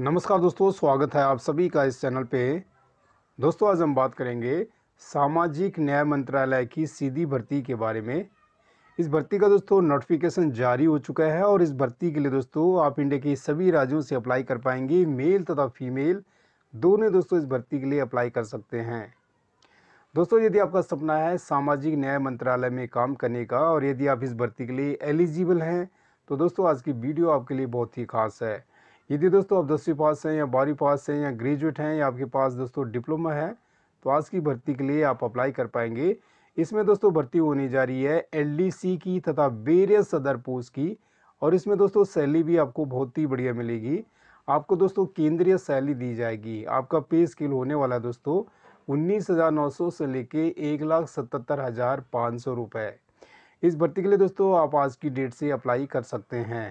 नमस्कार दोस्तों स्वागत है आप सभी का इस चैनल पे दोस्तों आज हम बात करेंगे सामाजिक न्याय मंत्रालय की सीधी भर्ती के बारे में इस भर्ती का दोस्तों नोटिफिकेशन जारी हो चुका है और इस भर्ती के लिए दोस्तों आप इंडिया के सभी राज्यों से अप्लाई कर पाएंगे मेल तथा फीमेल दोनों दोस्तों इस भर्ती के लिए अप्लाई कर सकते हैं दोस्तों यदि आपका सपना है सामाजिक न्याय मंत्रालय में काम करने का और यदि आप इस भर्ती के लिए एलिजिबल हैं तो दोस्तों आज की वीडियो आपके लिए बहुत ही खास है यदि दोस्तों आप दसवीं पास हैं या बारहवीं पास हैं या ग्रेजुएट हैं या आपके पास दोस्तों डिप्लोमा है तो आज की भर्ती के लिए आप अप्लाई कर पाएंगे इसमें दोस्तों भर्ती होने जा रही है एलडीसी की तथा वेरियस सदर पोस्ट की और इसमें दोस्तों सैली भी आपको बहुत ही बढ़िया मिलेगी आपको दोस्तों केंद्रीय सैली दी जाएगी आपका पे स्केल होने वाला है दोस्तों उन्नीस हज़ार नौ सौ से लेके एक लाख सतहत्तर हज़ार पाँच सौ रुपये इस भर्ती के लिए दोस्तों आप आज की डेट से अप्लाई कर सकते हैं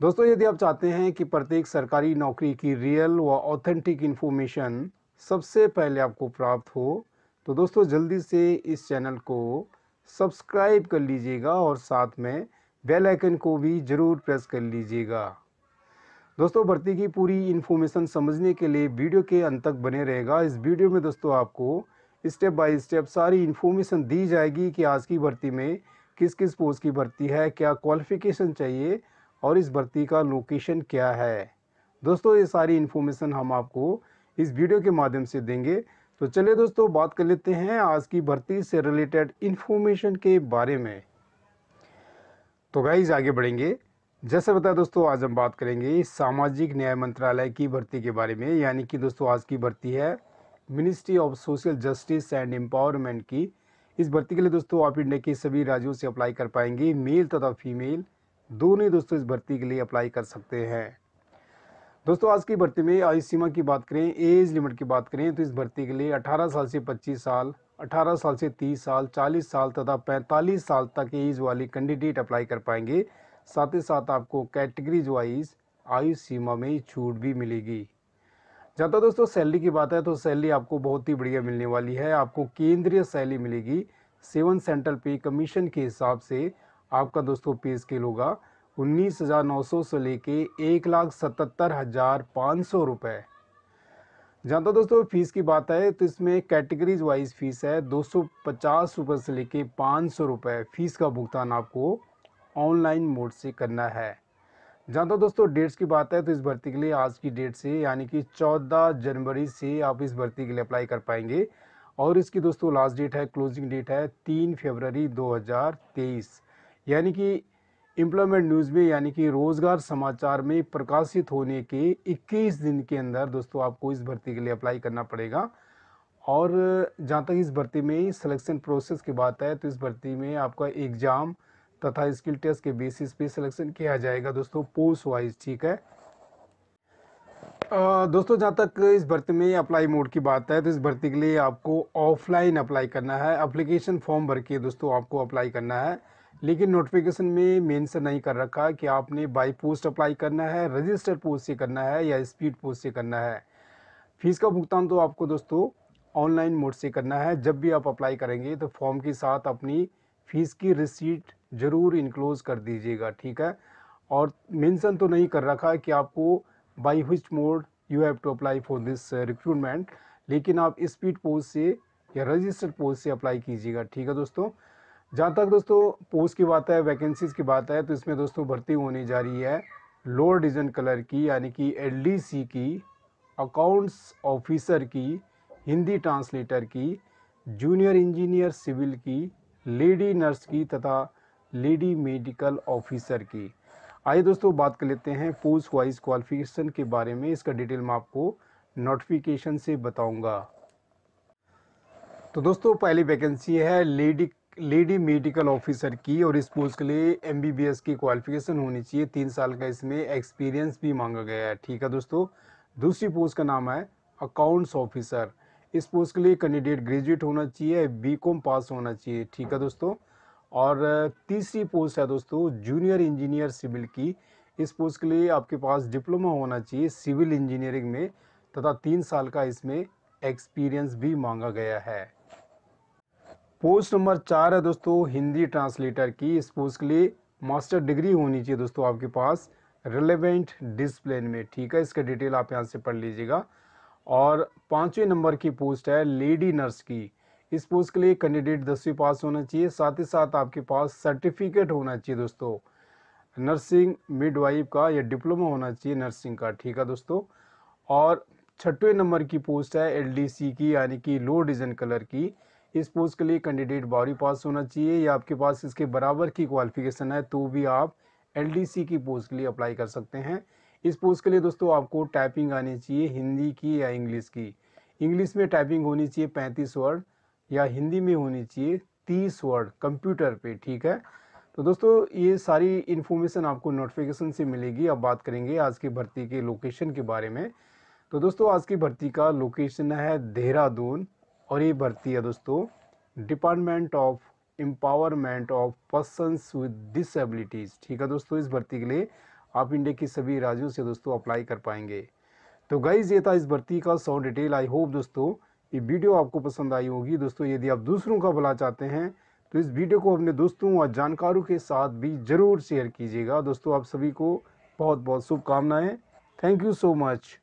दोस्तों यदि आप चाहते हैं कि प्रत्येक सरकारी नौकरी की रियल व ऑथेंटिक इन्फॉर्मेशन सबसे पहले आपको प्राप्त हो तो दोस्तों जल्दी से इस चैनल को सब्सक्राइब कर लीजिएगा और साथ में बेल आइकन को भी ज़रूर प्रेस कर लीजिएगा दोस्तों भर्ती की पूरी इन्फॉर्मेशन समझने के लिए वीडियो के अंत तक बने रहेगा इस वीडियो में दोस्तों आपको स्टेप बाय स्टेप सारी इन्फॉर्मेशन दी जाएगी कि आज की भर्ती में किस किस पोस्ट की भर्ती है क्या क्वालिफिकेशन चाहिए और इस भर्ती का लोकेशन क्या है दोस्तों ये सारी इन्फॉर्मेशन हम आपको इस वीडियो के माध्यम से देंगे तो चलिए दोस्तों बात कर लेते हैं आज की भर्ती से रिलेटेड इन्फॉर्मेशन के बारे में तो गाइज आगे बढ़ेंगे जैसे बताया दोस्तों आज हम बात करेंगे सामाजिक न्याय मंत्रालय की भर्ती के बारे में यानी कि दोस्तों आज की भर्ती है ministry of social justice and empowerment की इस भर्ती के लिए दोस्तों आप इंडिया के सभी राज्यों से अप्लाई कर पाएंगे मेल तथा फीमेल दोनों ही दोस्तों इस भर्ती के लिए अप्लाई कर सकते हैं दोस्तों आज की भर्ती में आयु सीमा की बात करें एज लिमिट की बात करें तो इस भर्ती के लिए 18 साल से 25 साल 18 साल से 30 साल 40 साल तथा 45 साल तक एज वाली कैंडिडेट अप्लाई कर पाएंगे साथ ही साथ आपको कैटेगरीज वाइज आयु सीमा में छूट भी मिलेगी ज़्यादा दोस्तों सैलरी की बात है तो सैलरी आपको बहुत ही बढ़िया मिलने वाली है आपको केंद्रीय सैलरी मिलेगी सेवन सेंट्रल पे कमीशन के हिसाब से आपका दोस्तों पे स्केल होगा उन्नीस हज़ार नौ सौ से लेके एक लाख सतहत्तर हज़ार पाँच सौ रुपये जहाँ तक दोस्तों फीस की बात है तो इसमें कैटेगरीज वाइज फ़ीस है दो सौ पचास रुपये से लेके पाँच सौ रुपये फ़ीस का भुगतान आपको ऑनलाइन मोड से करना है जहाँ तक दोस्तों डेट्स की बात है तो इस भर्ती के लिए आज की डेट से यानी कि चौदह जनवरी से आप इस भर्ती के लिए अप्लाई कर पाएंगे और इसकी दोस्तों लास्ट डेट है क्लोजिंग डेट है तीन हजार तेईस यानी कि एम्प्लॉयमेंट न्यूज़ में यानी कि रोज़गार समाचार में प्रकाशित होने के 21 दिन के अंदर दोस्तों आपको इस भर्ती के लिए अप्लाई करना पड़ेगा और जहाँ तक इस भर्ती में सिलेक्शन प्रोसेस की बात है तो इस भर्ती में आपका एग्ज़ाम तथा स्किल टेस्ट के बेसिस पे सिलेक्शन किया जाएगा दोस्तों पोस्ट वाइज ठीक है आ, दोस्तों जहाँ तक इस भर्ती में अप्लाई मोड की बात है तो इस भर्ती के लिए आपको ऑफलाइन अप्लाई करना है अप्लीकेशन फॉर्म भर के दोस्तों आपको अप्लाई करना है लेकिन नोटिफिकेशन में मेंशन नहीं कर रखा कि आपने बाई पोस्ट अप्लाई करना है रजिस्टर पोस्ट से करना है या स्पीड पोस्ट से करना है फीस का भुगतान तो आपको दोस्तों ऑनलाइन मोड से करना है जब भी आप अप्लाई करेंगे तो फॉर्म के साथ अपनी फ़ीस की रिसीट ज़रूर इनक्लोज कर दीजिएगा ठीक है और मेंशन तो नहीं कर रखा कि आपको by which mode you have to apply for this recruitment लेकिन आप स्पीड पोस्ट से या रजिस्टर्ड पोस्ट से अप्लाई कीजिएगा ठीक है दोस्तों जहाँ तक दोस्तों पोस्ट की बात है वैकेंसीज़ की बात है तो इसमें दोस्तों भर्ती होने जा रही है लोअर डिजन कलर की यानी कि एलडीसी की अकाउंट्स ऑफिसर की हिंदी ट्रांसलेटर की जूनियर इंजीनियर सिविल की लेडी नर्स की तथा लेडी मेडिकल ऑफिसर की आइए दोस्तों बात कर लेते हैं पोस्ट वाइज क्वालिफिकेशन के बारे में इसका डिटेल मैं आपको नोटिफिकेशन से बताऊंगा तो दोस्तों पहली वैकेंसी है लेडी लेडी मेडिकल ऑफिसर की और इस पोस्ट के लिए एम की क्वालिफिकेशन होनी चाहिए तीन साल का इसमें एक्सपीरियंस भी मांगा गया है ठीक है दोस्तों दूसरी पोस्ट का नाम है अकाउंट्स ऑफिसर इस पोस्ट के लिए कैंडिडेट ग्रेजुएट होना चाहिए बी कॉम पास होना चाहिए ठीक है दोस्तों और तीसरी पोस्ट है दोस्तों जूनियर इंजीनियर सिविल की इस पोस्ट के लिए आपके पास डिप्लोमा होना चाहिए सिविल इंजीनियरिंग में तथा तीन साल का इसमें एक्सपीरियंस भी मांगा गया है पोस्ट नंबर चार है दोस्तों हिंदी ट्रांसलेटर की इस पोस्ट के लिए मास्टर डिग्री होनी चाहिए दोस्तों आपके पास रिलेवेंट डिसप्लिन में ठीक है इसका डिटेल आप यहाँ से पढ़ लीजिएगा और पाँचवें नंबर की पोस्ट है लेडी नर्स की इस पोस्ट के लिए कैंडिडेट दसवीं पास होना चाहिए साथ ही साथ आपके पास सर्टिफिकेट होना चाहिए दोस्तों नर्सिंग मिडवाइफ का या डिप्लोमा होना चाहिए नर्सिंग का ठीक है दोस्तों और छठवें नंबर की पोस्ट है एलडीसी की यानी कि लो डिजन कलर की इस पोस्ट के लिए कैंडिडेट बारहवीं पास होना चाहिए या आपके पास इसके बराबर की क्वालिफिकेशन है तो भी आप एलडीसी की पोस्ट के लिए अप्लाई कर सकते हैं इस पोस्ट के लिए दोस्तों आपको टाइपिंग आनी चाहिए हिंदी की या इंग्लिश की इंग्लिश में टाइपिंग होनी चाहिए पैंतीस वर्ड या हिंदी में होनी चाहिए तीस वर्ड कंप्यूटर पे ठीक है तो दोस्तों ये सारी इन्फॉर्मेशन आपको नोटिफिकेशन से मिलेगी अब बात करेंगे आज की भर्ती के लोकेशन के बारे में तो दोस्तों आज की भर्ती का लोकेशन है देहरादून और ये भर्ती है दोस्तों department of empowerment of persons with disabilities ठीक है दोस्तों इस भर्ती के लिए आप इंडिया के सभी राज्यों से दोस्तों अप्लाई कर पाएंगे तो गाइज ये था इस भर्ती का सौ डिटेल आई होप दोस्तों ये वीडियो आपको पसंद आई होगी दोस्तों यदि आप दूसरों का भला चाहते हैं तो इस वीडियो को अपने दोस्तों और जानकारों के साथ भी ज़रूर शेयर कीजिएगा दोस्तों आप सभी को बहुत बहुत शुभकामनाएँ थैंक यू सो मच